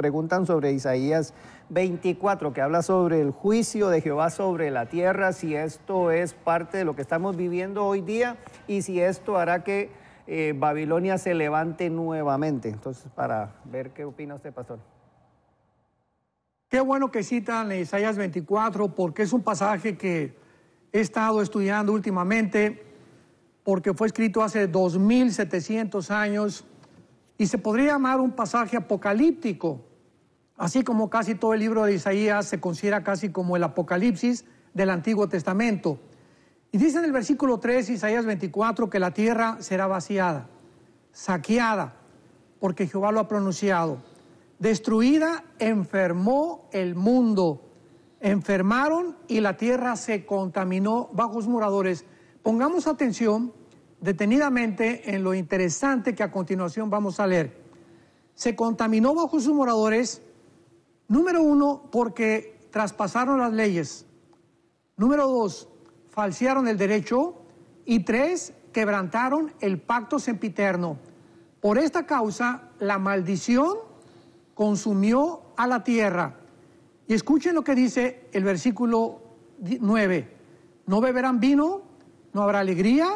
preguntan sobre Isaías 24, que habla sobre el juicio de Jehová sobre la tierra, si esto es parte de lo que estamos viviendo hoy día y si esto hará que eh, Babilonia se levante nuevamente. Entonces, para ver qué opina usted, pastor. Qué bueno que citan Isaías 24 porque es un pasaje que he estado estudiando últimamente porque fue escrito hace 2700 años y se podría llamar un pasaje apocalíptico Así como casi todo el libro de Isaías se considera casi como el Apocalipsis del Antiguo Testamento. Y dice en el versículo 3, Isaías 24, que la tierra será vaciada, saqueada, porque Jehová lo ha pronunciado. Destruida, enfermó el mundo. Enfermaron y la tierra se contaminó bajo sus moradores. Pongamos atención detenidamente en lo interesante que a continuación vamos a leer. Se contaminó bajo sus moradores Número uno, porque traspasaron las leyes. Número dos, falsearon el derecho. Y tres, quebrantaron el pacto sempiterno. Por esta causa, la maldición consumió a la tierra. Y escuchen lo que dice el versículo nueve. No beberán vino, no habrá alegría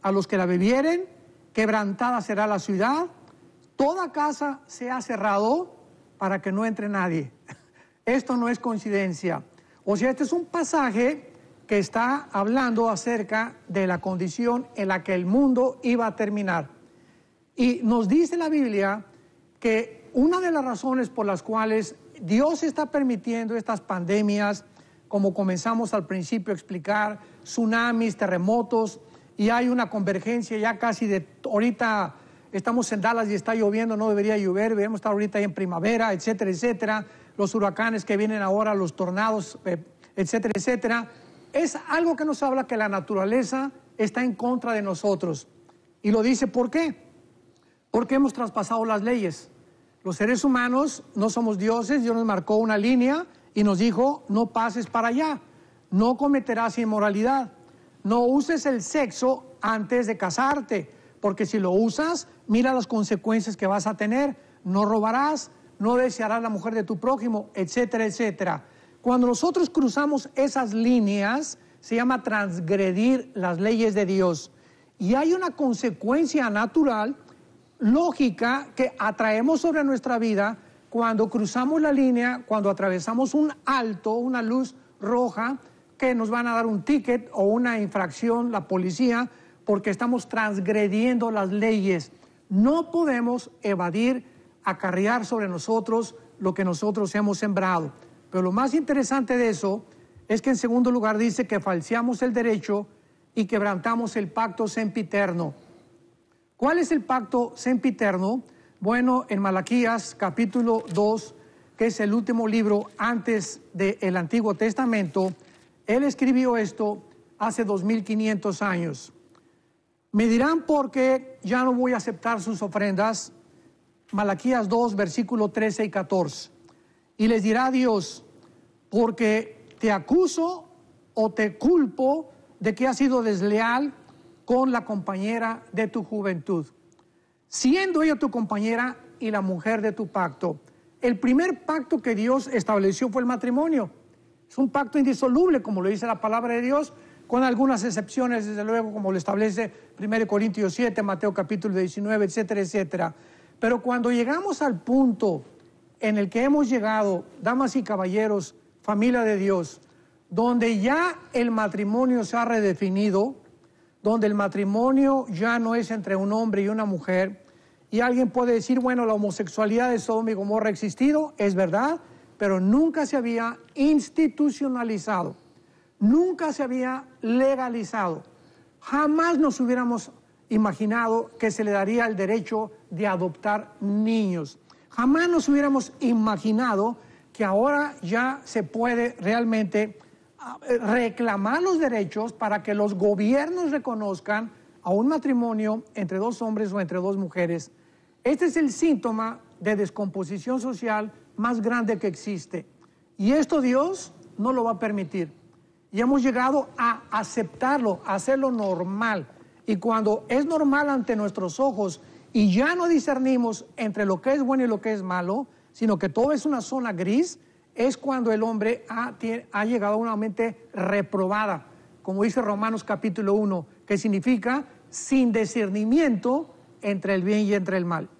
a los que la bebieren, quebrantada será la ciudad, toda casa se ha cerrado para que no entre nadie. Esto no es coincidencia. O sea, este es un pasaje que está hablando acerca de la condición en la que el mundo iba a terminar. Y nos dice la Biblia que una de las razones por las cuales Dios está permitiendo estas pandemias, como comenzamos al principio a explicar, tsunamis, terremotos, y hay una convergencia ya casi de ahorita estamos en Dallas y está lloviendo, no debería llover, debemos estar ahorita en primavera, etcétera, etcétera, los huracanes que vienen ahora, los tornados, eh, etcétera, etcétera. Es algo que nos habla que la naturaleza está en contra de nosotros. Y lo dice, ¿por qué? Porque hemos traspasado las leyes. Los seres humanos no somos dioses, Dios nos marcó una línea y nos dijo, no pases para allá, no cometerás inmoralidad, no uses el sexo antes de casarte, porque si lo usas, mira las consecuencias que vas a tener, no robarás, no desearás la mujer de tu prójimo, etcétera, etcétera. Cuando nosotros cruzamos esas líneas, se llama transgredir las leyes de Dios. Y hay una consecuencia natural, lógica, que atraemos sobre nuestra vida cuando cruzamos la línea, cuando atravesamos un alto, una luz roja, que nos van a dar un ticket o una infracción, la policía, porque estamos transgrediendo las leyes. No podemos evadir, acarrear sobre nosotros lo que nosotros hemos sembrado. Pero lo más interesante de eso es que en segundo lugar dice que falseamos el derecho y quebrantamos el pacto sempiterno. ¿Cuál es el pacto sempiterno? Bueno, en Malaquías capítulo 2, que es el último libro antes del Antiguo Testamento, él escribió esto hace 2500 años. Me dirán porque ya no voy a aceptar sus ofrendas. Malaquías 2, versículo 13 y 14. Y les dirá Dios, porque te acuso o te culpo de que has sido desleal con la compañera de tu juventud, siendo ella tu compañera y la mujer de tu pacto. El primer pacto que Dios estableció fue el matrimonio. Es un pacto indisoluble, como lo dice la palabra de Dios, con algunas excepciones, desde luego, como lo establece 1 Corintios 7, Mateo capítulo 19, etcétera, etcétera. Pero cuando llegamos al punto en el que hemos llegado, damas y caballeros, familia de Dios, donde ya el matrimonio se ha redefinido, donde el matrimonio ya no es entre un hombre y una mujer, y alguien puede decir, bueno, la homosexualidad de Sodom y Gomorra ha existido, es verdad, pero nunca se había institucionalizado nunca se había legalizado. Jamás nos hubiéramos imaginado que se le daría el derecho de adoptar niños. Jamás nos hubiéramos imaginado que ahora ya se puede realmente ah, reclamar los derechos para que los gobiernos reconozcan a un matrimonio entre dos hombres o entre dos mujeres. Este es el síntoma de descomposición social más grande que existe. Y esto Dios no lo va a permitir y hemos llegado a aceptarlo, a hacerlo normal. Y cuando es normal ante nuestros ojos y ya no discernimos entre lo que es bueno y lo que es malo, sino que todo es una zona gris, es cuando el hombre ha, llegado a una mente reprobada, como dice Romanos capítulo 1, que significa sin discernimiento entre el bien y entre el mal.